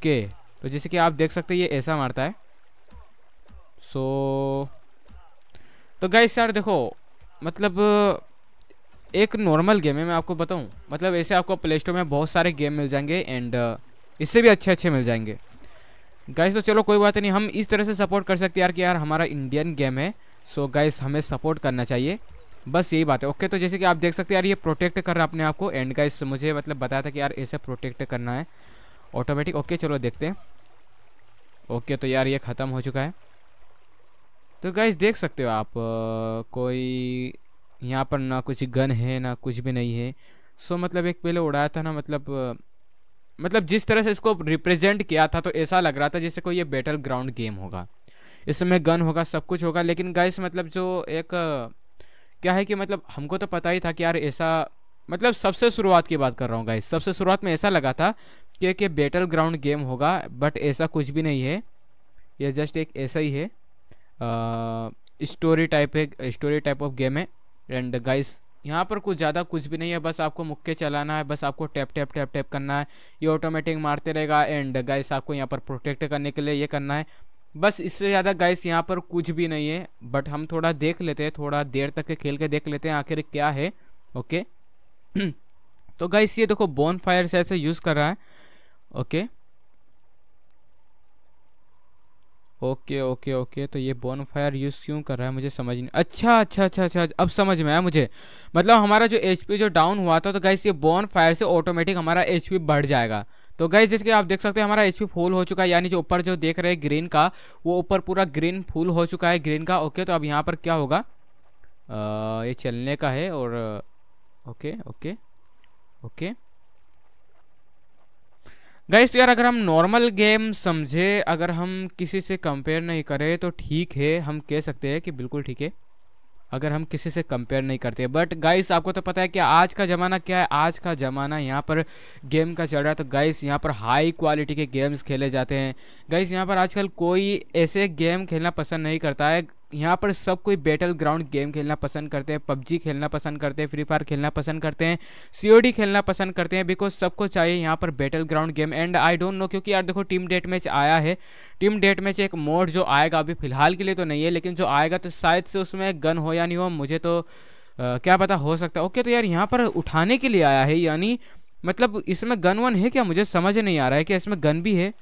Okay तो जैसे कि आप देख सकते हैं ये ऐसा मारता है सो तो गाइस यार देखो मतलब एक नॉर्मल गेम है मैं आपको बताऊं मतलब ऐसे आपको प्ले स्टोर में बहुत सारे गेम मिल जाएंगे एंड uh, इससे भी अच्छे अच्छे मिल जाएंगे गाइस तो चलो कोई बात नहीं हम इस तरह से सपोर्ट कर सकते हैं यार कि यार हमारा इंडियन गेम है सो गाइस हमें सपोर्ट करना चाहिए बस यही बात है ओके तो जैसे कि आप देख सकते हैं यार ये प्रोटेक्ट कर रहा है अपने आप को एंड गाइस मुझे मतलब बताया था कि यार ऐसे प्रोटेक्ट करना है ऑटोमेटिक ओके चलो देखते हैं ओके तो यार ये ख़त्म हो चुका है तो गाइज देख सकते हो आप कोई यहाँ पर ना कुछ गन है ना कुछ भी नहीं है सो मतलब एक पहले उड़ाया था ना मतलब मतलब जिस तरह से इसको रिप्रेजेंट किया था तो ऐसा लग रहा था जैसे कोई ये बैटल ग्राउंड गेम होगा इसमें गन होगा सब कुछ होगा लेकिन गाइस मतलब जो एक क्या है कि मतलब हमको तो पता ही था कि यार ऐसा मतलब सबसे शुरुआत की बात कर रहा हूँ गाइस सबसे शुरुआत में ऐसा लगा था कि एक बेटल ग्राउंड गेम होगा बट ऐसा कुछ भी नहीं है ये जस्ट एक ऐसा ही है स्टोरी टाइप है स्टोरी टाइप ऑफ गेम है एंड गाइस यहाँ पर कुछ ज़्यादा कुछ भी नहीं है बस आपको मुक्के चलाना है बस आपको टैप टैप टैप टैप करना है ये ऑटोमेटिक मारते रहेगा एंड गाइस आपको यहाँ पर प्रोटेक्ट करने के लिए ये करना है बस इससे ज़्यादा गाइस यहाँ पर कुछ भी नहीं है बट हम थोड़ा देख लेते हैं थोड़ा देर तक खेल के देख लेते हैं आखिर क्या है ओके okay? तो गाइस ये देखो बोन फायर से ऐसे यूज़ कर रहा है ओके ओके ओके ओके तो ये बोन फायर यूज़ क्यों कर रहा है मुझे समझ नहीं अच्छा अच्छा अच्छा अच्छा अब समझ में आया मुझे मतलब हमारा जो एच जो डाउन हुआ था तो गाइस ये बोन फायर से ऑटोमेटिक हमारा एच बढ़ जाएगा तो गाइज जैसे कि आप देख सकते हैं हमारा एच पी फुल हो चुका है यानी जो ऊपर जो देख रहे हैं ग्रीन का वो ऊपर पूरा ग्रीन फुल हो चुका है ग्रीन का ओके तो अब यहाँ पर क्या होगा आ, ये चलने का है और ओके ओके ओके गाइस तो यार अगर हम नॉर्मल गेम समझे अगर हम किसी से कंपेयर नहीं करें तो ठीक है हम कह सकते हैं कि बिल्कुल ठीक है अगर हम किसी से कंपेयर नहीं करते बट गाइस आपको तो पता है कि आज का ज़माना क्या है आज का ज़माना यहाँ पर गेम का चल रहा है तो गाइस यहाँ पर हाई क्वालिटी के गेम्स खेले जाते हैं गाइस यहाँ पर आजकल कोई ऐसे गेम खेलना पसंद नहीं करता है यहाँ पर सब कोई बैटल ग्राउंड गेम खेलना पसंद करते हैं पबजी खेलना पसंद करते हैं फ्री फायर खेलना पसंद करते हैं सी खेलना पसंद करते हैं बिकॉज सबको चाहिए यहाँ पर battle ground game and I don't know क्योंकि यार देखो टीम डेट मैच आया है टीम डेट मैच एक मोड जो आएगा अभी फिलहाल के लिए तो नहीं है लेकिन जो आएगा तो शायद से उसमें गन हो या नहीं हो मुझे तो आ, क्या पता हो सकता है ओके तो यार यहाँ पर उठाने के लिए आया है यानी मतलब इसमें गन वन है क्या मुझे समझ नहीं आ रहा है कि इसमें गन भी है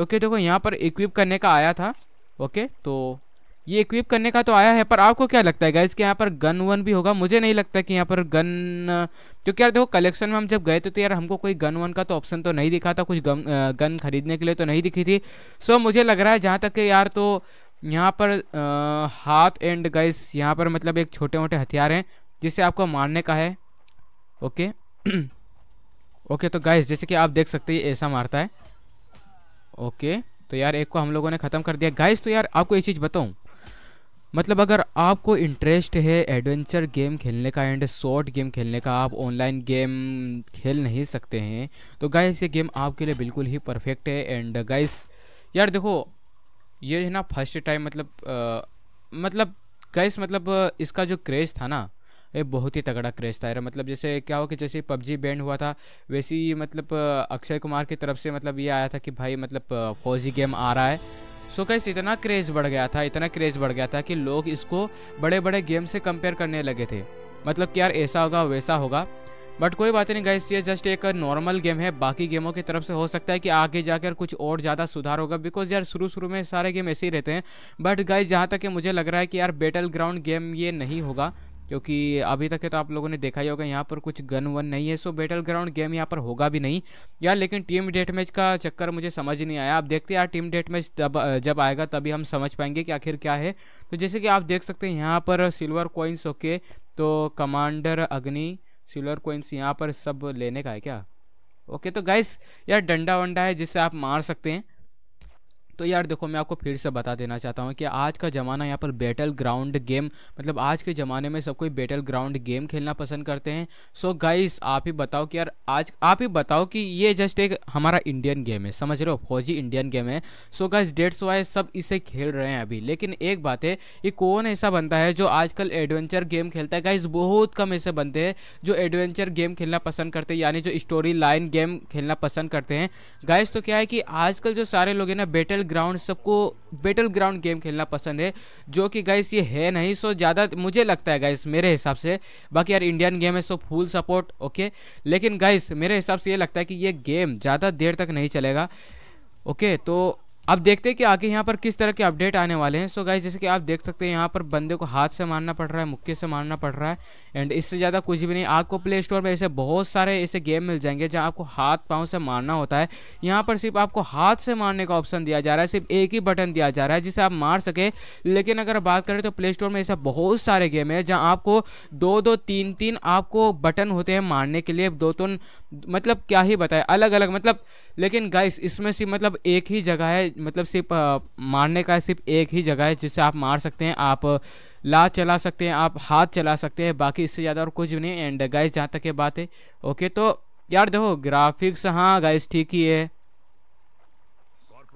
ओके देखो यहाँ पर इक्विप करने का आया था ओके तो ये इक्विप करने का तो आया है पर आपको क्या लगता है गाइज कि यहाँ पर गन वन भी होगा मुझे नहीं लगता कि यहाँ पर गन क्योंकि यार देखो कलेक्शन में हम जब गए थे तो यार हमको कोई गन वन का तो ऑप्शन तो नहीं दिखा था कुछ गन गन खरीदने के लिए तो नहीं दिखी थी सो मुझे लग रहा है जहाँ तक कि यार तो यहाँ पर आ, हाथ एंड गाइस यहाँ पर मतलब एक छोटे मोटे हथियार हैं जिसे आपको मारने का है ओके ओके तो गाइस जैसे कि आप देख सकते हैं ऐसा मारता है ओके तो यार एक को हम लोगों ने ख़त्म कर दिया गाइस तो यार आपको एक चीज़ बताऊँ मतलब अगर आपको इंटरेस्ट है एडवेंचर गेम खेलने का एंड शॉर्ट गेम खेलने का आप ऑनलाइन गेम खेल नहीं सकते हैं तो गाइस ये गेम आपके लिए बिल्कुल ही परफेक्ट है एंड गाइस यार देखो ये है ना फर्स्ट टाइम मतलब आ, मतलब गाइस मतलब इसका जो क्रेज़ था ना ये बहुत ही तगड़ा क्रेज था यार मतलब जैसे क्या हो कि जैसे पबजी बैंड हुआ था वैसे ही मतलब अक्षय कुमार की तरफ से मतलब ये आया था कि भाई मतलब फौजी गेम आ रहा है सो गैस कैसे इतना क्रेज बढ़ गया था इतना क्रेज बढ़ गया था कि लोग इसको बड़े बड़े गेम से कंपेयर करने लगे थे मतलब कि यार ऐसा होगा वैसा होगा बट कोई बात नहीं गाइस ये जस्ट एक नॉर्मल गेम है बाकी गेमों की तरफ से हो सकता है कि आगे जाकर कुछ और ज़्यादा सुधार होगा बिकॉज यार शुरू शुरू में सारे गेम ऐसे ही रहते हैं बट गाइस जहाँ तक मुझे लग रहा है कि यार बेटल ग्राउंड गेम ये नहीं होगा क्योंकि अभी तक है तो आप लोगों ने देखा ही होगा यहाँ पर कुछ गन वन नहीं है सो बैटल ग्राउंड गेम यहाँ पर होगा भी नहीं यार लेकिन टीम डेट मैच का चक्कर मुझे समझ नहीं आया आप देखते यार टीम डेट मैच तब जब आएगा तभी हम समझ पाएंगे कि आखिर क्या है तो जैसे कि आप देख सकते हैं यहाँ पर सिल्वर कोइंस ओके तो कमांडर अग्नि सिल्वर कोइंस यहाँ पर सब लेने का है क्या ओके तो गाइस यार डंडा वंडा है जिससे आप मार सकते हैं तो यार देखो मैं आपको फिर से बता देना चाहता हूँ कि आज का ज़माना यहाँ पर बैटल ग्राउंड गेम मतलब आज के ज़माने में सब कोई बैटल ग्राउंड गेम खेलना पसंद करते हैं सो so गाइस आप ही बताओ कि यार आज आप ही बताओ कि ये जस्ट एक हमारा इंडियन गेम है समझ रहे हो फौजी इंडियन गेम है सो गाइस डेट्स वाइज सब इसे खेल रहे हैं अभी लेकिन एक बात है ये कौन ऐसा बनता है जो आजकल एडवेंचर गेम खेलता है गाइज बहुत कम ऐसे बनते हैं जो एडवेंचर गेम खेलना पसंद करते हैं यानी जो स्टोरी लाइन गेम खेलना पसंद करते हैं गाइज तो क्या है कि आजकल जो सारे लोग हैं ना बैटल बैटल ग्राउंड सबको बैटल ग्राउंड गेम खेलना पसंद है जो कि गाइस ये है नहीं सो ज़्यादा मुझे लगता है गाइस मेरे हिसाब से बाकी यार इंडियन गेम है सो फुल सपोर्ट ओके लेकिन गाइस मेरे हिसाब से ये लगता है कि ये गेम ज़्यादा देर तक नहीं चलेगा ओके तो अब देखते हैं कि आगे यहाँ पर किस तरह के अपडेट आने वाले हैं सो so गाइज जैसे कि आप देख सकते हैं यहाँ पर बंदे को हाथ से मारना पड़ रहा है मुक्के से मारना पड़ रहा है एंड इससे ज़्यादा कुछ भी नहीं आपको प्ले स्टोर में ऐसे बहुत सारे ऐसे गेम मिल जाएंगे जहाँ आपको हाथ पाँव से मारना होता है यहाँ पर सिर्फ आपको हाथ से मारने का ऑप्शन दिया जा रहा है सिर्फ एक ही बटन दिया जा रहा है जिसे आप मार सके लेकिन अगर बात करें तो प्ले स्टोर में ऐसे बहुत सारे गेम है जहाँ आपको दो दो तीन तीन आपको बटन होते हैं मारने के लिए दो तीन मतलब क्या ही बताए अलग अलग मतलब लेकिन गाइस इसमें सिर्फ मतलब एक ही जगह है मतलब सिर्फ मारने का सिर्फ एक ही जगह है जिससे आप मार सकते हैं आप ला चला सकते हैं आप हाथ चला सकते हैं बाकी इससे ज़्यादा और कुछ भी नहीं एंड गाइस जहाँ तक ये बात है ओके तो यार देखो ग्राफिक्स हाँ गाइस ठीक ही है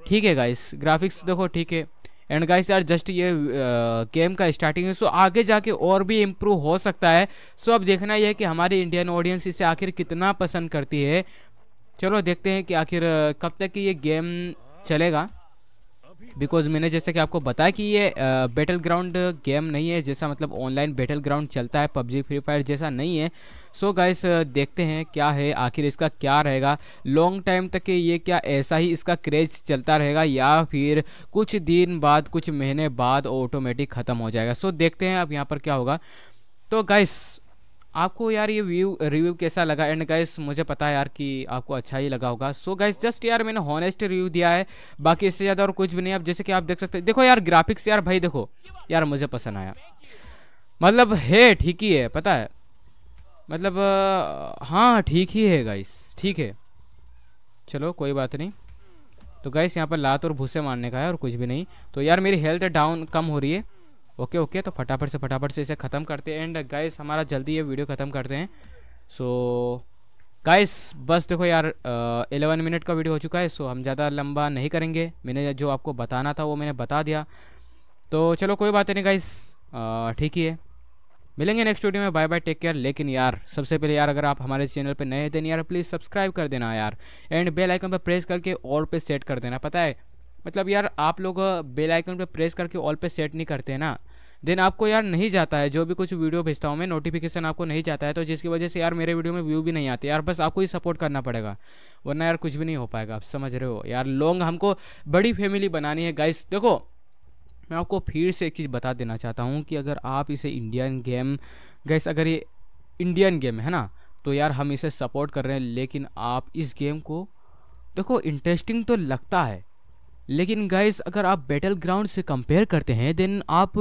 ठीक है गाइस ग्राफिक्स देखो ठीक है एंड गाइस यार जस्ट ये गेम का स्टार्टिंग है सो आगे जाके और भी इम्प्रूव हो सकता है सो अब देखना यह है कि हमारी इंडियन ऑडियंस इसे आखिर कितना पसंद करती है चलो देखते हैं कि आखिर कब तक ये गेम चलेगा बिकॉज मैंने जैसे कि आपको बताया कि ये बैटल ग्राउंड गेम नहीं है जैसा मतलब ऑनलाइन बैटल ग्राउंड चलता है पबजी फ्री फायर जैसा नहीं है सो so गाइस देखते हैं क्या है आखिर इसका क्या रहेगा लॉन्ग टाइम तक ये क्या ऐसा ही इसका क्रेज चलता रहेगा या फिर कुछ दिन बाद कुछ महीने बाद ऑटोमेटिक ख़त्म हो जाएगा सो so देखते हैं अब यहाँ पर क्या होगा तो गाइस आपको यार ये व्यू रिव्यू कैसा लगा एंड गाइस मुझे पता है यार कि आपको अच्छा ही लगा होगा सो गाइस जस्ट यार मैंने हॉनेस्ट रिव्यू दिया है बाकी इससे ज़्यादा और कुछ भी नहीं आप जैसे कि आप देख सकते देखो यार ग्राफिक्स यार भाई देखो यार मुझे पसंद आया मतलब है ठीक ही है पता है मतलब हाँ ठीक ही है गाइस ठीक है चलो कोई बात नहीं तो गाइस यहाँ पर लात और भूसे मारने का है और कुछ भी नहीं तो यार मेरी हेल्थ डाउन कम हो रही है ओके ओके तो फटाफट से फटाफट से इसे ख़त्म करते हैं एंड गाइस हमारा जल्दी ये वीडियो ख़त्म करते हैं सो गाइस बस देखो यार एलेवन मिनट का वीडियो हो चुका है सो हम ज़्यादा लंबा नहीं करेंगे मैंने जो आपको बताना था वो मैंने बता दिया तो चलो कोई बात नहीं गाइस ठीक ही है मिलेंगे नेक्स्ट वीडियो में बाय बाय टेक केयर लेकिन यार सबसे पहले यार अगर आप हमारे चैनल पर नए हैं तो यार प्लीज़ सब्सक्राइब कर देना यार एंड बेल आइकन पर प्रेस करके और पे सेट कर देना पता है मतलब यार आप लोग बेल आइकन पे प्रेस करके ऑल पे सेट नहीं करते ना देन आपको यार नहीं जाता है जो भी कुछ वीडियो भेजता हूँ मैं नोटिफिकेशन आपको नहीं जाता है तो जिसकी वजह से यार मेरे वीडियो में व्यू भी नहीं आते यार बस आपको ही सपोर्ट करना पड़ेगा वरना यार कुछ भी नहीं हो पाएगा आप समझ रहे हो यार लॉन्ग हमको बड़ी फैमिली बनानी है गाइस देखो मैं आपको फिर से एक चीज़ बता देना चाहता हूँ कि अगर आप इसे इंडियन गेम गैस अगर ये इंडियन गेम है ना तो यार हम इसे सपोर्ट कर रहे हैं लेकिन आप इस गेम को देखो इंटरेस्टिंग तो लगता है लेकिन गाइस अगर आप बैटल ग्राउंड से कंपेयर करते हैं देन आप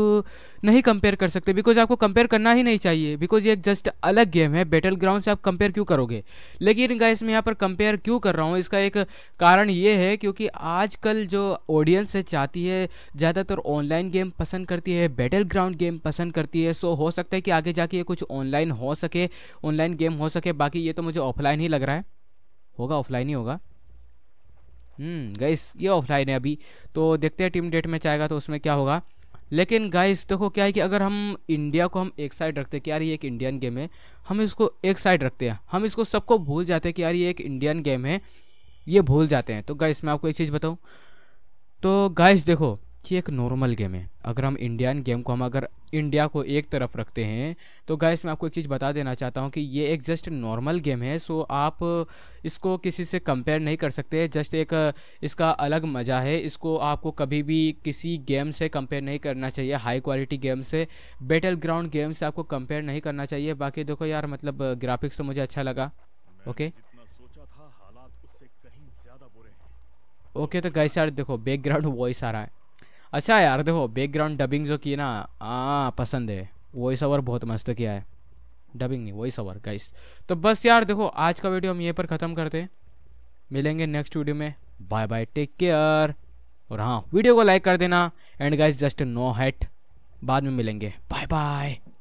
नहीं कंपेयर कर सकते बिकॉज आपको कंपेयर करना ही नहीं चाहिए बिकॉज ये एक जस्ट अलग गेम है बैटल ग्राउंड से आप कंपेयर क्यों करोगे लेकिन गाइस मैं यहाँ पर कंपेयर क्यों कर रहा हूँ इसका एक कारण ये है क्योंकि आजकल जो ऑडियंस है चाहती है ज़्यादातर ऑनलाइन गेम पसंद करती है बैटल ग्राउंड गेम पसंद करती है सो हो सकता है कि आगे जाके ये कुछ ऑनलाइन हो सके ऑनलाइन गेम हो सके बाकी ये तो मुझे ऑफलाइन ही लग रहा है होगा ऑफलाइन ही होगा गाइस हम्म, ये ऑफलाइन है अभी तो देखते हैं टीम डेट मैच आएगा तो उसमें क्या होगा लेकिन गाइस देखो क्या है कि अगर हम इंडिया को हम एक साइड रखते हैं कि यार ये एक इंडियन गेम है हम इसको एक साइड रखते हैं हम इसको सबको भूल जाते हैं कि यार ये एक इंडियन गेम है ये भूल जाते हैं तो गाइस मैं आपको एक चीज़ बताऊँ तो गाइस देखो कि एक नॉर्मल गेम है अगर हम इंडियन गेम को हम अगर इंडिया को एक तरफ रखते हैं तो गाइस मैं आपको एक चीज़ बता देना चाहता हूँ कि ये एक जस्ट नॉर्मल गेम है सो आप इसको किसी से कंपेयर नहीं कर सकते जस्ट एक इसका अलग मज़ा है इसको आपको कभी भी किसी गेम से कंपेयर नहीं करना चाहिए हाई क्वालिटी गेम से बेटल ग्राउंड गेम से आपको कंपेयर नहीं करना चाहिए बाकी देखो यार मतलब ग्राफिक्स तो मुझे अच्छा लगा ओके ओके तो गाइस यार देखो बैकग्राउंड वॉइस आ रहा है अच्छा यार देखो बैकग्राउंड डबिंग जो की ना आ, हाँ, पसंद है वॉइस ओवर बहुत मस्त किया है डबिंग नहीं वॉइस ओवर गाइस तो बस यार देखो आज का वीडियो हम यहीं पर ख़त्म करते हैं मिलेंगे नेक्स्ट वीडियो में बाय बाय टेक केयर और हाँ वीडियो को लाइक कर देना and guys just no hate बाद में मिलेंगे बाय बाय